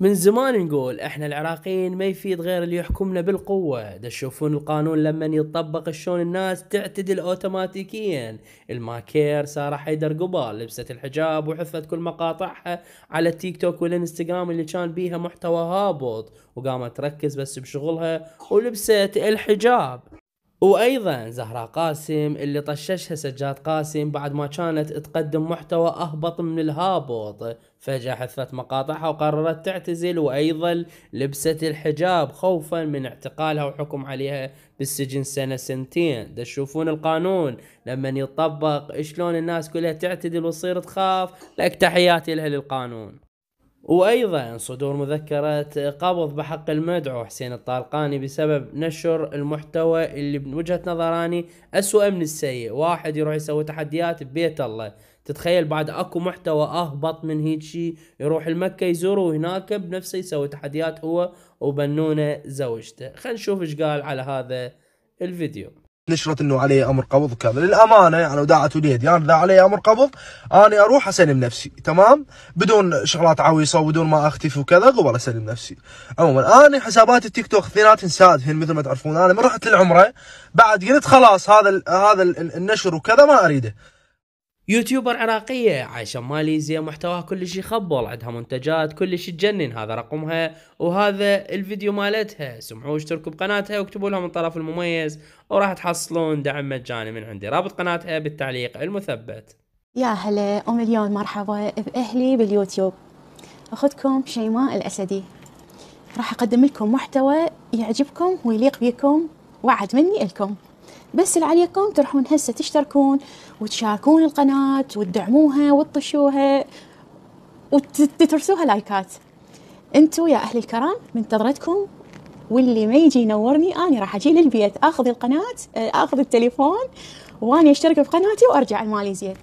من زمان نقول احنا العراقيين ما يفيد غير اللي يحكمنا بالقوة دا القانون لما يتطبق شلون الناس تعتدل اوتوماتيكيا الماكير سارة حيدر قبال لبست الحجاب وحفت كل مقاطعها على التيك توك والانستغرام اللي كان بيها محتوى هابط وقامت تركز بس بشغلها ولبست الحجاب وايضا زهراء قاسم اللي طششها سجاد قاسم بعد ما كانت تقدم محتوى اهبط من الهابط فجأة حذفت مقاطعها وقررت تعتزل وايضا لبست الحجاب خوفا من اعتقالها وحكم عليها بالسجن سنة سنتين تشوفون القانون لما يطبق شلون الناس كلها تعتدل وتصير تخاف لك تحياتي لها للقانون وايضا صدور مذكرة قبض بحق المدعو حسين الطالقاني بسبب نشر المحتوى اللي من وجهة نظراني اسوء من السيء واحد يروح يسوي تحديات ببيت الله تتخيل بعد اكو محتوى اهبط من هيك شيء يروح المكة يزوره وهناك بنفسه يسوي تحديات هو وبنونه زوجته خلينا نشوف ايش قال على هذا الفيديو نشرت انه عليه امر قبض وكذا للامانه يعني وداعت وليد يعني اذا علي امر قبض انا اروح اسلم نفسي تمام بدون شغلات عويصه وبدون ما اختفي وكذا قبل اسلم نفسي عموما انا حسابات التيك توك اثنيناتهم انساد مثل ما تعرفون انا من رحت للعمره بعد قلت خلاص هذا الـ هذا الـ النشر وكذا ما اريده يوتيوبر عراقية عايشة ماليزيا محتواها كلش يخبل عندها منتجات كلش تجنن هذا رقمها وهذا الفيديو مالتها سمعوا اشتركوا بقناتها واكتبوا لها من طرف المميز وراح تحصلون دعم مجاني من عندي رابط قناتها بالتعليق المثبت يا هلا ومليون مرحبا بأهلي باليوتيوب أخذكم شيماء الأسدي راح أقدم لكم محتوى يعجبكم ويليق بكم وعد مني لكم بس اللي عليكم تروحون هسه تشتركون وتشاركون القناة وتدعموها وتطشوها وتترسوها لايكات انتو يا اهل الكرام منتظرتكم واللي ما يجي ينورني انا راح اجي للبيت اخذ القناه اخذ التليفون واني اشترك في قناتي وارجع الماليزيا